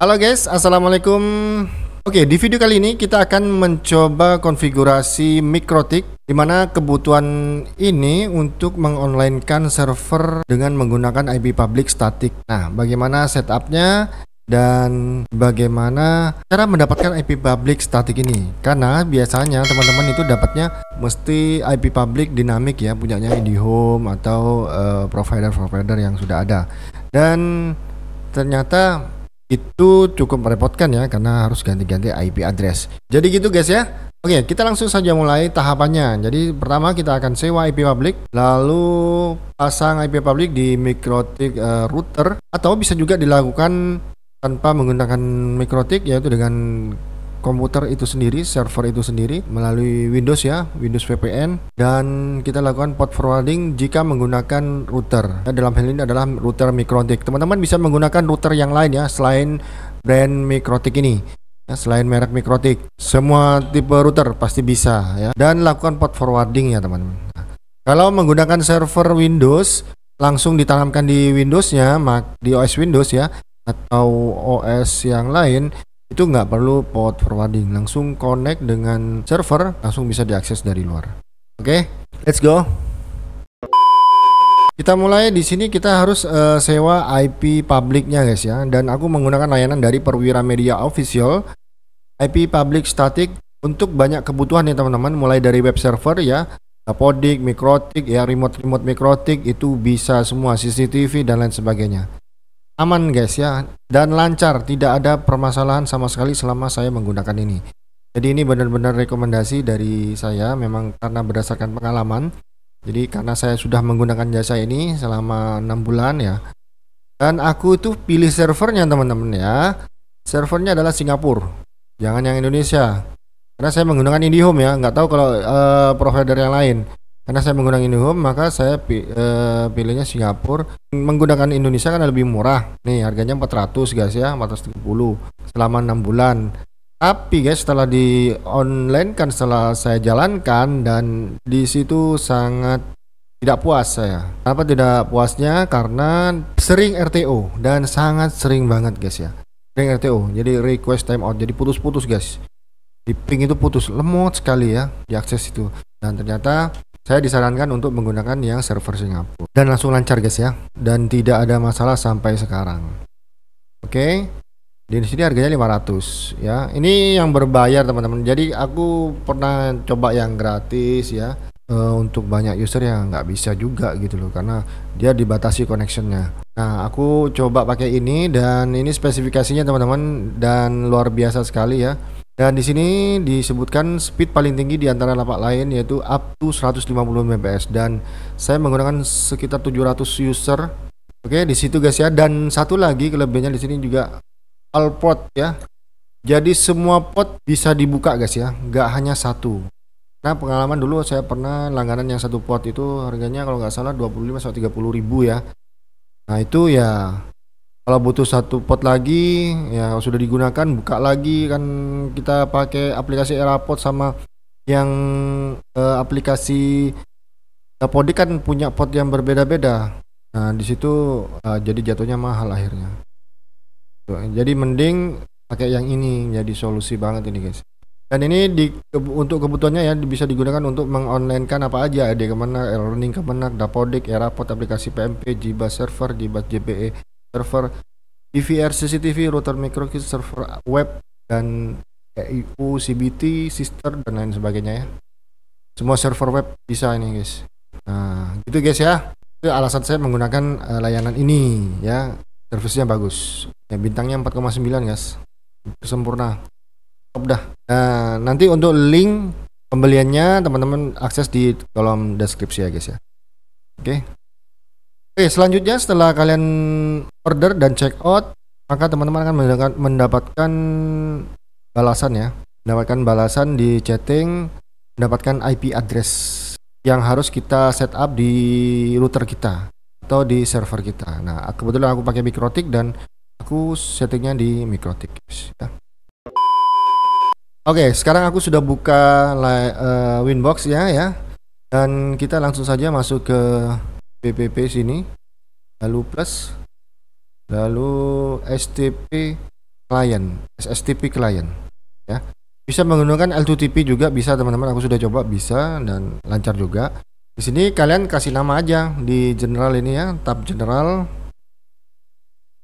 Halo guys, Assalamualaikum Oke, di video kali ini kita akan mencoba konfigurasi Mikrotik di mana kebutuhan ini untuk mengonlinekan server dengan menggunakan IP public static. Nah, bagaimana setupnya dan bagaimana cara mendapatkan IP public static ini karena biasanya teman-teman itu dapatnya mesti IP public dinamik ya punyanya IndiHome atau eh, provider-provider uh, provider -provider yang sudah ada dan ternyata itu cukup merepotkan ya karena harus ganti-ganti IP address. Jadi gitu guys ya. Oke, kita langsung saja mulai tahapannya. Jadi pertama kita akan sewa IP public, lalu pasang IP public di Mikrotik uh, router atau bisa juga dilakukan tanpa menggunakan Mikrotik yaitu dengan komputer itu sendiri, server itu sendiri melalui Windows ya, Windows VPN dan kita lakukan port forwarding jika menggunakan router. Ya, dalam hal ini adalah router Mikrotik. Teman-teman bisa menggunakan router yang lain ya selain brand Mikrotik ini. Ya, selain merek Mikrotik, semua tipe router pasti bisa ya. Dan lakukan port forwarding ya, teman-teman. Nah, kalau menggunakan server Windows langsung ditanamkan di Windows-nya, di OS Windows ya atau OS yang lain itu nggak perlu port forwarding langsung connect dengan server langsung bisa diakses dari luar oke okay, let's go kita mulai di sini kita harus uh, sewa IP publicnya guys ya dan aku menggunakan layanan dari Perwira Media Official IP public static untuk banyak kebutuhan ya teman-teman mulai dari web server ya podik, mikrotik ya remote remote mikrotik itu bisa semua CCTV dan lain sebagainya aman guys ya dan lancar tidak ada permasalahan sama sekali selama saya menggunakan ini jadi ini benar-benar rekomendasi dari saya memang karena berdasarkan pengalaman jadi karena saya sudah menggunakan jasa ini selama enam bulan ya dan aku itu pilih servernya teman-teman ya servernya adalah Singapura jangan yang Indonesia karena saya menggunakan IndiHome ya nggak tahu kalau uh, provider yang lain karena saya menggunakan IndiHome maka saya eh, pilihnya Singapura menggunakan Indonesia kan lebih murah nih harganya 400 guys ya 430 selama 6 bulan tapi guys setelah di online kan setelah saya jalankan dan di situ sangat tidak puas saya kenapa tidak puasnya karena sering RTO dan sangat sering banget guys ya sering RTO jadi request time out jadi putus-putus guys di ping itu putus lemot sekali ya di akses itu dan ternyata saya disarankan untuk menggunakan yang server Singapura dan langsung lancar guys ya dan tidak ada masalah sampai sekarang oke okay. di sini harganya 500 ya ini yang berbayar teman-teman jadi aku pernah coba yang gratis ya e, untuk banyak user yang nggak bisa juga gitu loh karena dia dibatasi connectionnya nah aku coba pakai ini dan ini spesifikasinya teman-teman dan luar biasa sekali ya dan di sini disebutkan speed paling tinggi di antara lapak lain yaitu up to 150 mbps dan saya menggunakan sekitar 700 user. Oke, di situ guys ya. Dan satu lagi kelebihannya di sini juga all port ya. Jadi semua port bisa dibuka guys ya, nggak hanya satu. Nah, pengalaman dulu saya pernah langganan yang satu port itu harganya kalau nggak salah 25 atau 30 ribu ya. Nah, itu ya kalau butuh satu pot lagi ya sudah digunakan buka lagi kan kita pakai aplikasi Erapod sama yang eh, aplikasi DaPodik eh, kan punya pot yang berbeda-beda nah di situ eh, jadi jatuhnya mahal akhirnya jadi mending pakai yang ini jadi solusi banget ini guys dan ini di, untuk kebutuhannya ya bisa digunakan untuk mengonlinekan apa aja ada kemana e-learning kemana dapodik erapod aplikasi PMP jiba server jiba JPE server DVR CCTV, router microkit, server web dan EIU, CBT, sister dan lain sebagainya ya. Semua server web bisa ini guys. Nah, gitu guys ya. Itu alasan saya menggunakan eh, layanan ini ya. Servisnya bagus. Ya bintangnya 4,9 guys. Sempurna. Top dah. Nah, nanti untuk link pembeliannya teman-teman akses di kolom deskripsi ya guys ya. Oke. Okay. Oke, eh, selanjutnya setelah kalian order dan check out, maka teman-teman akan mendapatkan balasan ya. Mendapatkan balasan di chatting, mendapatkan IP address yang harus kita setup di router kita atau di server kita. Nah, kebetulan aku pakai Mikrotik dan aku settingnya di Mikrotik. Ya. Oke, sekarang aku sudah buka uh, Winbox ya ya. Dan kita langsung saja masuk ke PPP sini lalu plus lalu STP client SSTP client ya bisa menggunakan L2TP juga bisa teman-teman aku sudah coba bisa dan lancar juga di sini kalian kasih nama aja di general ini ya tab general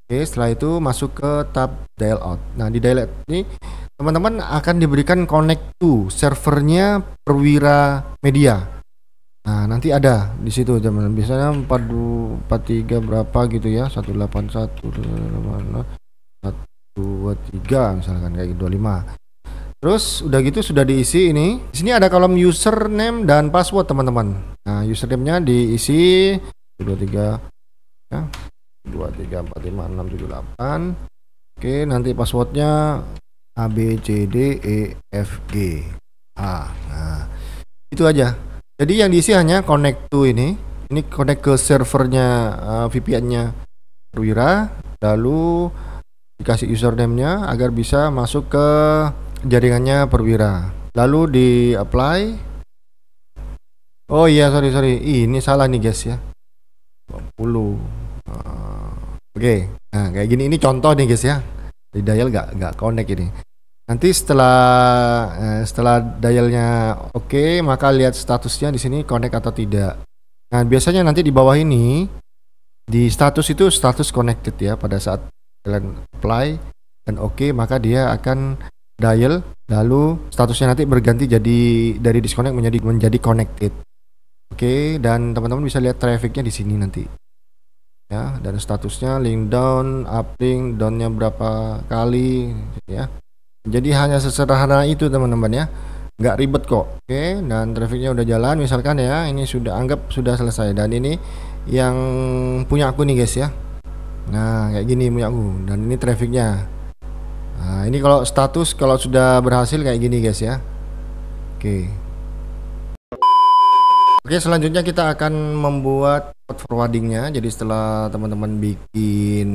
oke setelah itu masuk ke tab dial out nah di dial out ini teman-teman akan diberikan connect to servernya perwira media Nah, nanti ada di situ zaman biasanya 4 43 berapa gitu ya. 181 123 misalkan kayak 25. Gitu, Terus udah gitu sudah diisi ini. Di sini ada kolom username dan password, teman-teman. Nah, username-nya diisi 23 ya. 2 3 6 7 8. Oke, nanti passwordnya A B C D E F G A. Nah, itu aja. Jadi yang diisi hanya connect to ini. Ini connect ke servernya uh, eh, VPN-nya Perwira, lalu dikasih username-nya agar bisa masuk ke jaringannya Perwira. Lalu di apply. Oh iya, sorry sorry. Ih, ini salah nih guys ya. 20. Uh, eh, Oke. Okay. Nah, kayak gini ini contoh nih guys ya. Di dial gak, gak connect ini. Nanti setelah eh, setelah dialnya oke, okay, maka lihat statusnya di sini connect atau tidak. Nah, biasanya nanti di bawah ini di status itu status connected ya pada saat kalian apply dan oke, okay, maka dia akan dial lalu statusnya nanti berganti jadi dari disconnect menjadi menjadi connected. Oke, okay, dan teman-teman bisa lihat trafficnya di sini nanti. Ya, dan statusnya link down, uplink, downnya berapa kali gitu ya jadi hanya sesederhana itu teman-teman ya nggak ribet kok oke okay, dan trafficnya udah jalan misalkan ya ini sudah anggap sudah selesai dan ini yang punya aku nih guys ya nah kayak gini punya aku dan ini trafficnya nah ini kalau status kalau sudah berhasil kayak gini guys ya oke okay. oke okay, selanjutnya kita akan membuat forwardingnya jadi setelah teman-teman bikin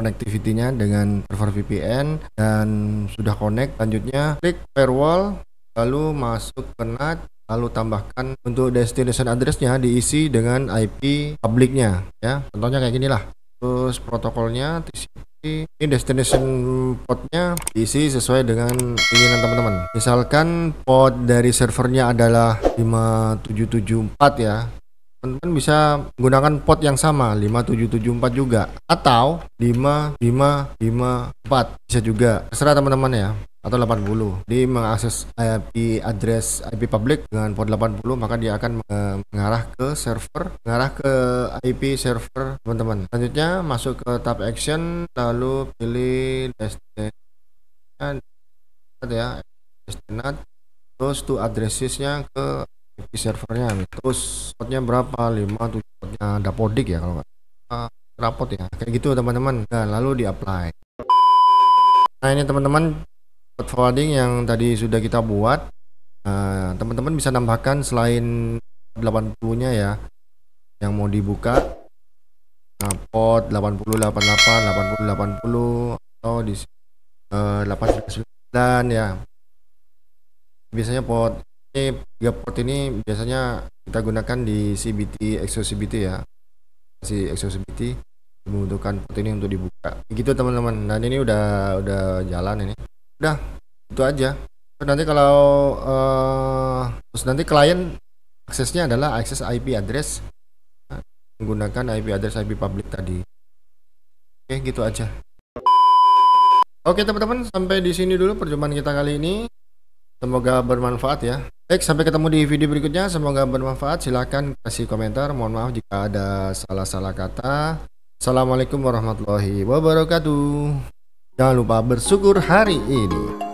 connectivity dengan server VPN dan sudah connect selanjutnya klik firewall lalu masuk ke NAT lalu tambahkan untuk destination addressnya diisi dengan IP publiknya ya contohnya kayak gini lah terus protokolnya TCP ini destination portnya diisi sesuai dengan keinginan teman-teman misalkan port dari servernya adalah 5774 ya teman-teman bisa menggunakan pot yang sama 5774 juga atau 5554 bisa juga terserah teman-teman ya atau 80 di mengakses IP address IP public dengan port 80 maka dia akan eh, mengarah ke server mengarah ke IP server teman-teman selanjutnya masuk ke tab action lalu pilih destination ya destinat terus to addressesnya ke IP servernya terus slotnya berapa 5 7 slotnya dapodik ya kalau nggak uh, rapot ya kayak gitu teman-teman nah, lalu di apply nah ini teman-teman code forwarding yang tadi sudah kita buat eh, teman-teman uh, bisa tambahkan selain 80 nya ya yang mau dibuka nah, port 80 88 80 80 atau di uh, eh, 89 ya biasanya port tiga port ini biasanya kita gunakan di CBT EXO CBT ya si EXO CBT membutuhkan port ini untuk dibuka gitu teman-teman dan ini udah udah jalan ini udah itu aja nanti kalau uh, terus nanti klien aksesnya adalah akses IP address menggunakan IP address IP public tadi oke gitu aja Oke teman-teman sampai di sini dulu perjumpaan kita kali ini Semoga bermanfaat ya. Baik, sampai ketemu di video berikutnya. Semoga bermanfaat. Silahkan kasih komentar. Mohon maaf jika ada salah-salah kata. Assalamualaikum warahmatullahi wabarakatuh. Jangan lupa bersyukur hari ini.